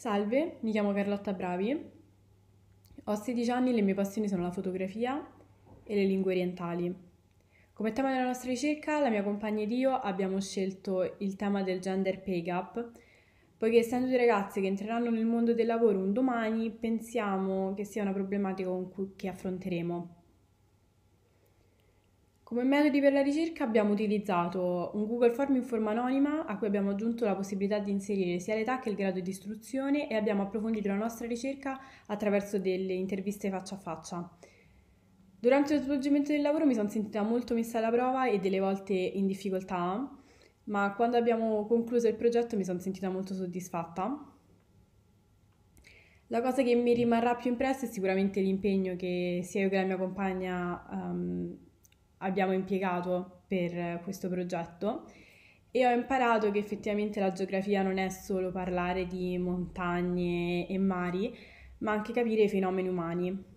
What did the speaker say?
Salve, mi chiamo Carlotta Bravi, ho 16 anni e le mie passioni sono la fotografia e le lingue orientali. Come tema della nostra ricerca, la mia compagna ed io abbiamo scelto il tema del gender pay gap, poiché essendo due ragazze che entreranno nel mondo del lavoro un domani, pensiamo che sia una problematica cui, che affronteremo. Come metodi per la ricerca abbiamo utilizzato un Google Form in forma anonima a cui abbiamo aggiunto la possibilità di inserire sia l'età che il grado di istruzione e abbiamo approfondito la nostra ricerca attraverso delle interviste faccia a faccia. Durante lo svolgimento del lavoro mi sono sentita molto messa alla prova e delle volte in difficoltà, ma quando abbiamo concluso il progetto mi sono sentita molto soddisfatta. La cosa che mi rimarrà più impressa è sicuramente l'impegno che sia io che la mia compagna um, abbiamo impiegato per eh, questo progetto e ho imparato che effettivamente la geografia non è solo parlare di montagne e mari, ma anche capire i fenomeni umani